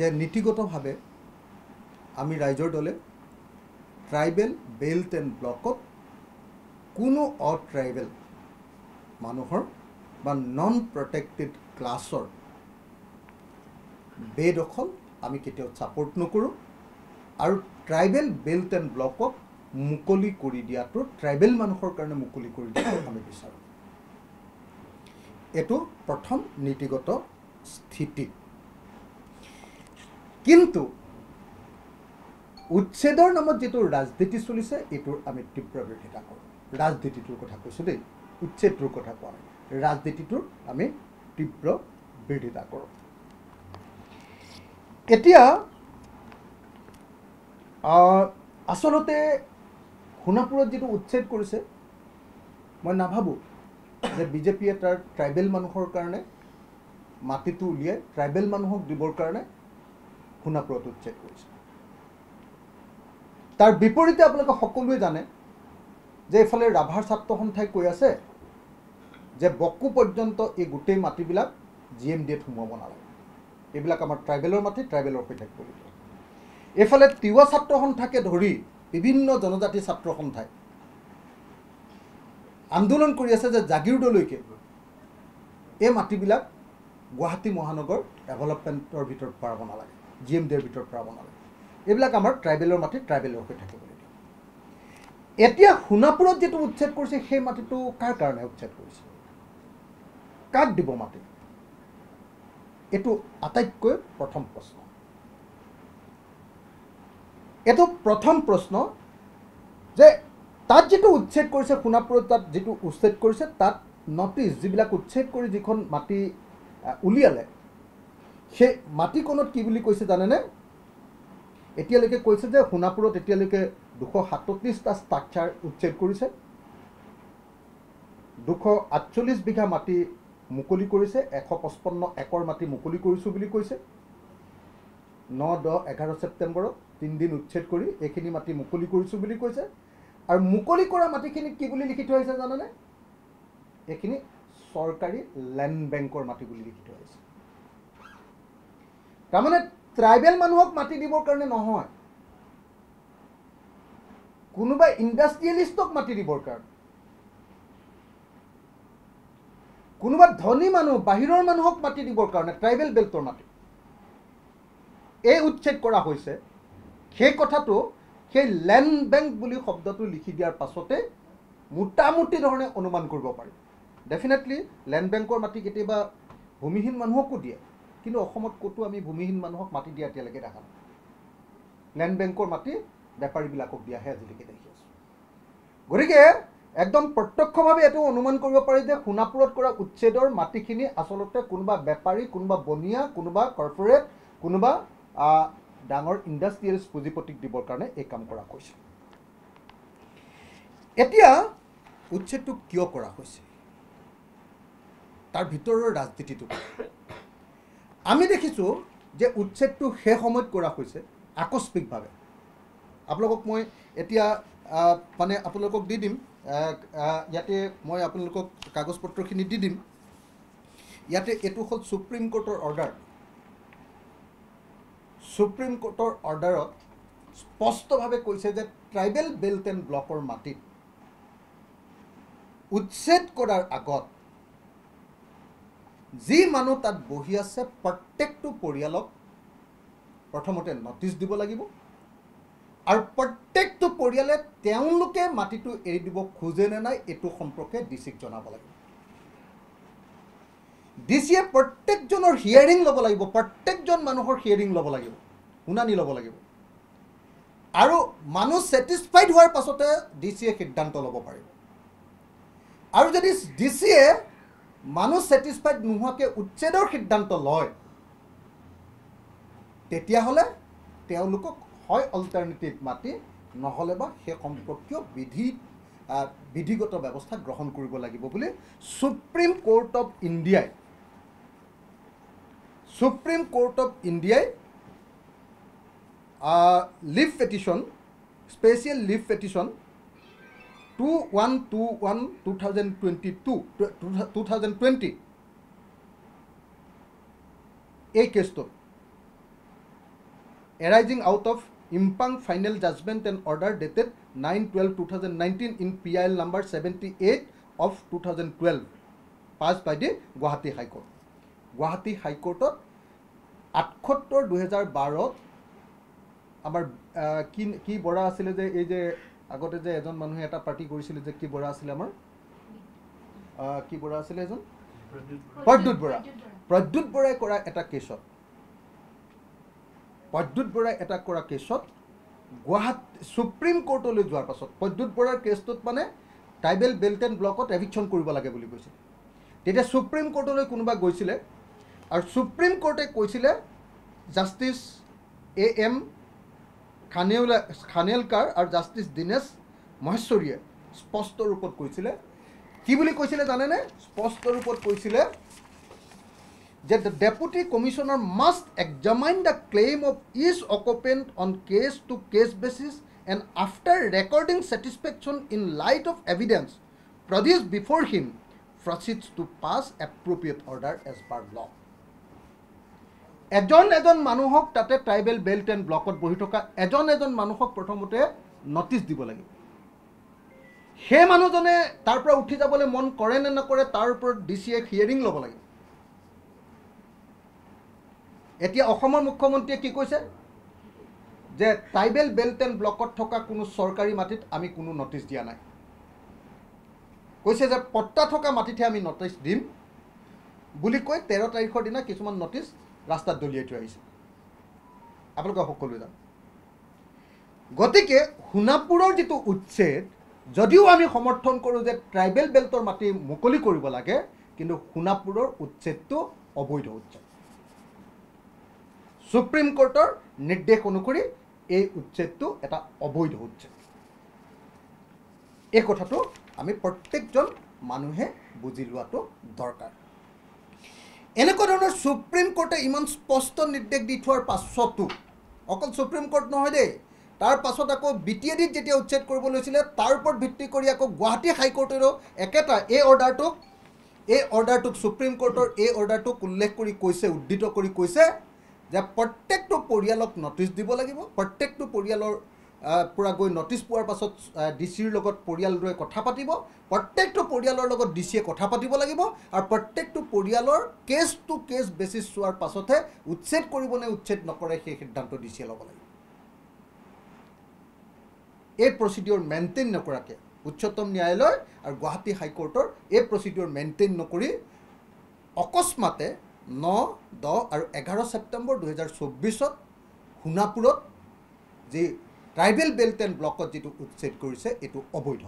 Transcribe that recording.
যে নীতিগতভাৱে আমি ৰাইজৰ দলে ট্ৰাইবেল বেল্ট এণ্ড ব্লকত কোনো অট্ৰাইবেল মানুহৰ বা নন প্ৰটেক্টেড ক্লাছৰ বেদখল আমি কেতিয়াও ছাপৰ্ট নকৰোঁ আৰু ট্ৰাইবেল বেল্ট এণ্ড ব্লকক মুকলি কৰি দিয়াটো ট্ৰাইবেল মানুহৰ কাৰণে মুকলি কৰি দিয়াটো আমি বিচাৰোঁ এইটো প্ৰথম নীতিগত স্থিতিত কিন্তু উচ্ছেদৰ নামত যিটো ৰাজনীতি চলিছে এইটোৰ আমি তীব্ৰ বিৰোধিতা কৰোঁ ৰাজনীতিটোৰ কথা কৈছোঁ দেই উচ্ছেদটোৰ কথা কোৱা নাই ৰাজনীতিটোৰ আমি তীব্ৰ বিৰোধিতা কৰোঁ এতিয়া আচলতে সোণাপুৰত যিটো উচ্ছেদ কৰিছে মই নাভাবোঁ যে বিজেপিয়ে তাৰ ট্ৰাইবেল মানুহৰ কাৰণে মাটিটো উলিয়াই ট্ৰাইবেল মানুহক দিবৰ কাৰণে শুনাপুৰত উচ্ছেদ কৰিছিল তাৰ বিপৰীতে আপোনালোকে সকলোৱে জানে যে এইফালে ৰাভাৰ ছাত্ৰ সন্থাই কৈ আছে যে বকু পৰ্যন্ত এই গোটেই মাটিবিলাক জি এম ডি এত সোমোৱাব নালাগে এইবিলাক আমাৰ ট্ৰাইবেলৰ মাটি ট্ৰাইবেলৰ সৈতে কৰিব এইফালে তিৱা ছাত্ৰ সন্থাকে ধৰি বিভিন্ন জনজাতি ছাত্ৰ সন্থাই আন্দোলন কৰি আছে যে জাগিৰোডলৈকে এই মাটিবিলাক গুৱাহাটী মহানগৰ ডেভেলপমেণ্টৰ ভিতৰত পাৰাব নালাগে জি এম ডিৰ ভিতৰত পৰা বনালে এইবিলাক আমাৰ ট্ৰাইবেলৰ মাটি ট্ৰাইবেলৰ হৈ থাকিবলৈ দিয়ে এতিয়া সোণাপুৰত যিটো উচ্ছেদ কৰিছে সেই মাটিটো কাৰ কাৰণে উচ্ছেদ কৰিছে কাক দিব মাটি এইটো আটাইতকৈ প্ৰথম প্ৰশ্ন এইটো প্ৰথম প্ৰশ্ন যে তাত যিটো উচ্ছেদ কৰিছে সোণাপুৰত তাত যিটো উচ্ছেদ কৰিছে তাত নটিছ যিবিলাক উচ্ছেদ কৰি যিখন মাটি উলিয়ালে সেই মাটিকণত কি বুলি কৈছে জানেনে এতিয়ালৈকে কৈছে যে সোণাপুৰত এতিয়ালৈকে দুশ সাতত্ৰিছটা ষ্ট্ৰাকচাৰ উচ্ছেদ কৰিছে দুশ আঠচল্লিছ বিঘা মাটি মুকলি কৰিছে এশ পঁচপন্ন একৰ মাটি মুকলি কৰিছোঁ বুলি কৈছে ন দহ এঘাৰ ছেপ্টেম্বৰত তিনিদিন উচ্ছেদ কৰি এইখিনি মাটি মুকলি কৰিছোঁ বুলি কৈছে আৰু মুকলি কৰা মাটিখিনি কি বুলি লিখি থোৱা হৈছে জানেনে এইখিনি চৰকাৰী লেণ্ড বেংকৰ মাটি বুলি লিখি থৈ আহিছে তাৰমানে ট্ৰাইবেল মানুহক মাতি দিবৰ কাৰণে নহয় কোনোবা ইণ্ডাষ্ট্ৰিয়েলিষ্টক মাতি দিবৰ কাৰণে কোনোবা ধনী মানুহ বাহিৰৰ মানুহক মাতি দিবৰ কাৰণে ট্ৰাইবেল বেল্টৰ মাতি এই উচ্ছেদ কৰা হৈছে সেই কথাটো সেই লেণ্ড বেংক বুলি শব্দটো লিখি দিয়াৰ পাছতে মোটামুটি ধৰণে অনুমান কৰিব পাৰি ডেফিনেটলি লেণ্ড বেংকৰ মাটি কেতিয়াবা ভূমিহীন মানুহকো দিয়ে কিন্তু অসমত ক'তো আমি ভূমিহীন মানুহক মাটি দিয়া এতিয়ালৈকে দেখা নাই লেণ্ড বেংকৰ মাটি বেপাৰীবিলাকক দিয়াহে আজিলৈকে দেখি আছোঁ গতিকে একদম প্ৰত্যক্ষভাৱে এইটো অনুমান কৰিব পাৰি যে সোণাপুৰত কৰা উচ্ছেদৰ মাটিখিনি আচলতে কোনোবা বেপাৰী কোনোবা বনীয়া কোনোবা কৰ্পৰেট কোনোবা ডাঙৰ ইণ্ডাষ্ট্ৰিয়েলছ পুঁজিপতিক দিবৰ কাৰণে এই কাম কৰা হৈছে এতিয়া উচ্ছেদটো কিয় কৰা হৈছে তাৰ ভিতৰৰ ৰাজনীতিটো আমি দেখিছোঁ যে উচ্ছেদটো সেই সময়ত কৰা হৈছে আকস্মিকভাৱে আপোনালোকক মই এতিয়া মানে আপোনালোকক দি দিম ইয়াতে মই আপোনালোকক কাগজ পত্ৰখিনি দি দিম ইয়াতে এইটো হ'ল চুপ্ৰিম কোৰ্টৰ অৰ্ডাৰ চুপ্ৰিম কোৰ্টৰ অৰ্ডাৰত স্পষ্টভাৱে কৈছে যে ট্ৰাইবেল বেল্ট এণ্ড ব্লকৰ মাটিত উচ্ছেদ কৰাৰ আগত যি মানুহ তাত বহি আছে প্ৰত্যেকটো পৰিয়ালক প্ৰথমতে নটিছ দিব লাগিব আৰু প্ৰত্যেকটো পৰিয়ালে তেওঁলোকে মাটিটো এৰি দিব খোজে নে নাই এইটো সম্পৰ্কে ডি চিক জনাব লাগিব ডি চিয়ে প্ৰত্যেকজনৰ হিয়াৰিং ল'ব লাগিব প্ৰত্যেকজন মানুহৰ হিয়াৰিং ল'ব লাগিব শুনানি ল'ব লাগিব আৰু মানুহ ছেটিছফাইড হোৱাৰ পাছতে ডি চিয়ে সিদ্ধান্ত ল'ব পাৰিব আৰু যদি ডি চিয়ে মানুহ ছেটিছফাইড নোহোৱাকৈ উচ্ছেদৰ সিদ্ধান্ত লয় তেতিয়াহ'লে তেওঁলোকক হয় অল্টাৰনেটিভ মাতি নহ'লে বা সেই সম্পৰ্কীয় বিধি বিধিগত ব্যৱস্থা গ্ৰহণ কৰিব লাগিব বুলি চুপ্ৰিম কোৰ্ট অৱ ইণ্ডিয়াই চুপ্ৰিম কোৰ্ট অৱ ইণ্ডিয়াই leave petition special leave petition two one two one two thousand twenty two two thousand twenty এই কেসটো arising out of impugned final judgment and order dated nine twelve two thousand nineteen in আইল number seventy eight of two thousand twelve passed by the Guwahati high court Guwahati হাইকোৰ্টত আঠসত্তৰ দুহেজাৰ বারত আমাৰ কি কি বৰা আছিলে যে এই যে আগতে যে এজন মানুহে এটা পাৰ্টি কৰিছিলে যে কি বৰা আছিলে আমাৰ কি বৰা আছিলে এজন প্ৰদ্যুৎ বৰা প্ৰদ্যুৎ বৰাই কৰা এটা কেছত প্ৰদ্যুৎ বৰাই এটা কৰা কেছত গুৱাহাটী চুপ্ৰিম কোৰ্টলৈ যোৱাৰ পাছত প্ৰদ্যুৎ বৰাৰ কেছটোত মানে টাইবেল বেল্ট এণ্ড ব্লকত এভিকশ্যন কৰিব লাগে বুলি কৈছিল তেতিয়া চুপ্ৰিম কোৰ্টলৈ কোনোবা গৈছিলে আৰু সুপ্ৰিম কোৰ্টে কৈছিলে জাষ্টিছ এ এম খানেউলা খানেলকাৰ আৰু জাষ্টিছ দীনেশ মহেশ্বৰীয়ে স্পষ্ট ৰূপত কৈছিলে কি বুলি কৈছিলে জানেনে স্পষ্ট ৰূপত কৈছিলে যে the deputy commissioner must examine the claim of his occupant on case to case basis and after recording satisfaction in light of evidence produced before him proceed to pass appropriate order as per law' এজন এজন মানুহক তাতে tribal belt and ব্লকত বহি থকা এজন এজন মানুহক প্ৰথমতে নটিচ দিব লাগিব সেই মানুহজনে তাৰ পৰা উঠি যাবলৈ মন কৰে নে নকৰে তাৰ ওপৰত ডি চি এ হিয়েৰিং ল'ব লাগে এতিয়া অসমৰ মুখ্যমন্ত্ৰীয়ে কি কৈছে যে ট্ৰাইবেল বেল্ট এণ্ড ব্লকত থকা কোনো চৰকাৰী মাটিত আমি কোনো নটিচ দিয়া নাই কৈছে যে পট্টা থকা মাটিতহে আমি নটিচ দিম বুলি কৈ তেৰ তাৰিখৰ দিনা কিছুমান নটিচ ৰাস্তাত দলিয়াই থৈ আহিছে আপোনালোকে সকলোৱে জানো গতিকে সোণাপুৰৰ যিটো উচ্ছেদ যদিও আমি সমৰ্থন কৰোঁ যে ট্ৰাইবেল বেল্টৰ মাটি মুকলি কৰিব লাগে কিন্তু সোণাপুৰৰ উচ্ছেদটো অবৈধ উচ্ছেদ সুপ্ৰিম কোৰ্টৰ নিৰ্দেশ অনুসৰি এই উচ্ছেদটো এটা অবৈধ উচ্ছেদ এই কথাটো আমি প্ৰত্যেকজন মানুহে বুজি লোৱাটো দৰকাৰ এনেকুৱা ধৰণৰ চুপ্ৰিম কোৰ্টে ইমান স্পষ্ট নিৰ্দেশ দি থোৱাৰ পাছতো অকল চুপ্ৰিম কোৰ্ট নহয় দেই তাৰ পাছত আকৌ বি টি এ ডিত যেতিয়া উচ্ছেদ কৰিব লৈছিলে তাৰ ওপৰত ভিত্তি কৰি আকৌ গুৱাহাটী হাইকোৰ্টৰো একেটা এই অৰ্ডাৰটোক এই অৰ্ডাৰটোক চুপ্ৰিম কোৰ্টৰ এই অৰ্ডাৰটোক উল্লেখ কৰি কৈছে উদ্ধৃত কৰি কৈছে যে প্ৰত্যেকটো পৰিয়ালক নটিছ দিব লাগিব প্ৰত্যেকটো পৰিয়ালৰ পৰা গৈ নটিছ পোৱাৰ পাছত ডি চিৰ লগত পৰিয়ালটোৱে কথা পাতিব প্ৰত্যেকটো পৰিয়ালৰ লগত ডি চিয়ে কথা পাতিব লাগিব আৰু প্ৰত্যেকটো পৰিয়ালৰ কেছ টু কেছ বেচিছ চোৱাৰ পাছতহে উচ্ছেদ কৰিবনে উচ্ছেদ নকৰে সেই সিদ্ধান্ত ডি চিয়ে ল'ব লাগিব এই প্ৰচিডিঅ'ৰ মেইনটেইন নকৰাকৈ উচ্চতম ন্যায়ালয় আৰু গুৱাহাটী হাইকোৰ্টৰ এই প্ৰচিডিঅ'ৰ মেইনটেইন নকৰি অকস্মাতে ন দহ আৰু এঘাৰ ছেপ্টেম্বৰ দুহেজাৰ চৌব্বিছত সোণাপুৰত যি ট্ৰাইবেল বেল্ট এণ্ড ব্লকত যিটো উচ্ছেদ কৰিছে এইটো অবৈধ